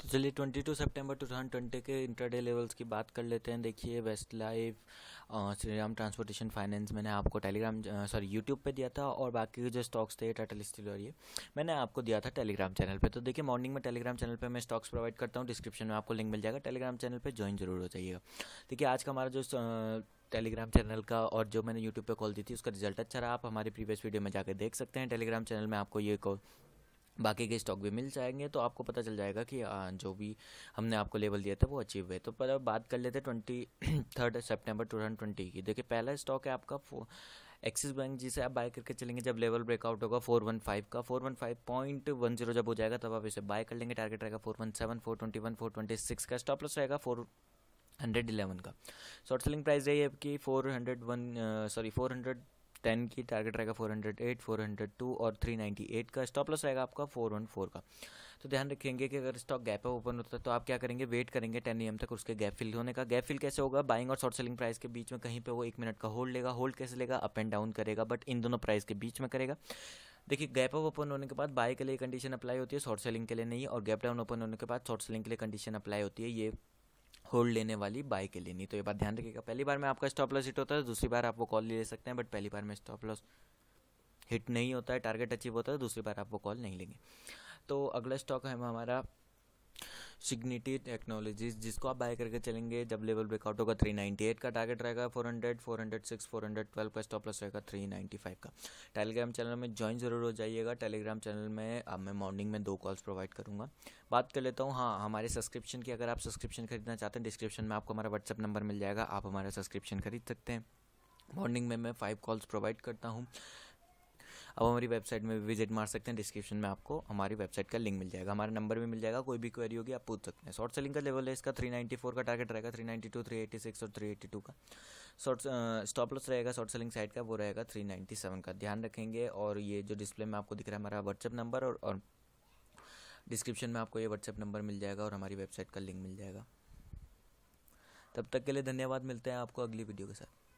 तो चलिए 22 सितंबर 2020 के इंटरडे लेवल्स की बात कर लेते हैं देखिए west life Shriram transportation finance मैंने आपको टेलीग्राम सॉरी यूट्यूब पे दिया था और बाकी जो स्टॉक्स थे टाटा स्टील और ये मैंने आपको दिया था टेलीग्राम चैनल पर तो देखिए मॉर्निंग में टेलीग्राम चैनल पर मैं स्टॉक्स प्रोवाइड करता हूँ डिस्क्रिप्शन में आपको लिंक मिल जाएगा टेलीग्राम चैनल पर ज्वाइन जरूर हो जाइएगा देखिए आज का हमारा जो टेलीग्राम चैनल का और जो मैंने यूट्यूब पे कॉल दी थी उसका रिजल्ट अच्छा रहा आप हमारे प्रीवियस वीडियो में जाकर देख सकते हैं टेलीग्राम चैनल में आपको ये कॉल बाकी के स्टॉक भी मिल जाएंगे तो आपको पता चल जाएगा कि जो भी हमने आपको लेवल दिया था वो अचीव हुए तो पर बात कर लेते twenty third September two thousand twenty की देखिए पहला स्टॉक है आपका एक्सिस बैंक जिसे आप बाय करके चलेंगे जब लेवल ब्रेकआउट होगा फोर वन फाइव का four one five point one zero जब हो जाएगा तब आप इसे बाय कर लेंगे टारगेट रहेगा four one seven four twenty one four twenty six का स्टॉप लॉस रहेगा फोर हंड्रेड इलेवन का शॉर्ट सेलिंग प्राइस रही है आपकी four hundred one sorry four hundred ten की टारगेट रहेगा four hundred eight four hundred two और three ninety eight का स्टॉप लॉस रहेगा आपका फोर वन फोर का तो ध्यान रखेंगे कि अगर स्टॉक गैप ओपन होता है तो आप क्या करेंगे वेट करेंगे टेन एम तक उसके गैप फिल होने का गैप फिल कैसे होगा बाइंग और शॉर्ट सेलिंग प्राइस के बीच में कहीं पर वो एक मिनट का होल्ड लेगा होल्ड कैसे लेगा अप एंड डाउन करेगा बट इन दोनों प्राइस के बीच में करेगा देखिए गैप अप ओपन होने के बाद बाय के लिए कंडीशन अप्लाई होती है शॉर्ट सेलिंग के लिए नहीं और गैप डाउन ओपन होने के बाद शॉर्ट सेलिंग के लिए कंडीशन अप्लाई होती है ये होल्ड लेने वाली बाय के लेनी तो ये बात ध्यान रखिएगा पहली बार में आपका स्टॉप लॉस हिट होता है दूसरी बार आप वो कॉल ले सकते हैं बट पहली बार में स्टॉप लॉस हिट नहीं होता है टारगेट अचीव होता है दूसरी बार आप वो कॉल नहीं लेंगे तो अगला स्टॉक है हमारा सिग्निटी टेक्नोलॉजीज जिसको आप बाय करके चलेंगे जब लेवल ब्रेकआउट होगा 398 का टारगेट रहेगा 400 406 412 का स्टॉप लॉस रहेगा 395 का टेलीग्राम चैनल में ज्वाइन जरूर हो जाइएगा टेलीग्राम चैनल में अब मैं मॉर्निंग में दो कॉल्स प्रोवाइड करूँगा बात कर लेता हूँ हाँ हमारे सब्सक्रिप्शन की अगर आप सब्सक्रिप्शन खरीदना चाहते हैं डिस्क्रिप्शन में आपको हमारा व्हाट्सअप नंबर मिल जाएगा आप हमारा सब्सक्रिप्शन खरीद सकते हैं मॉर्निंग में मैं फ़ाइव कॉल्स प्रोवाइड करता हूँ आप हमारी वेबसाइट में भी विजिट मार सकते हैं डिस्क्रिप्शन में आपको हमारी वेबसाइट का लिंक मिल जाएगा हमारे नंबर भी मिल जाएगा कोई भी क्वेरी होगी आप पूछ सकते हैं शॉर्ट सेलिंग का लेवल है इसका 394 का टारगेट रहेगा 392 386 और 382 का शॉर्ट स्टॉप लॉस रहेगा शॉर्ट सेलिंग साइट का वो रहेगा 397 का ध्यान रखेंगे और ये जो डिस्प्ले में आपको दिख रहा है हमारा व्हाट्सअप नंबर और, और डिस्क्रिप्शन में आपको ये व्हाट्सअप नंबर मिल जाएगा और हमारी वेबसाइट का लिंक मिल जाएगा तब तक के लिए धन्यवाद मिलते हैं आपको अगली वीडियो के साथ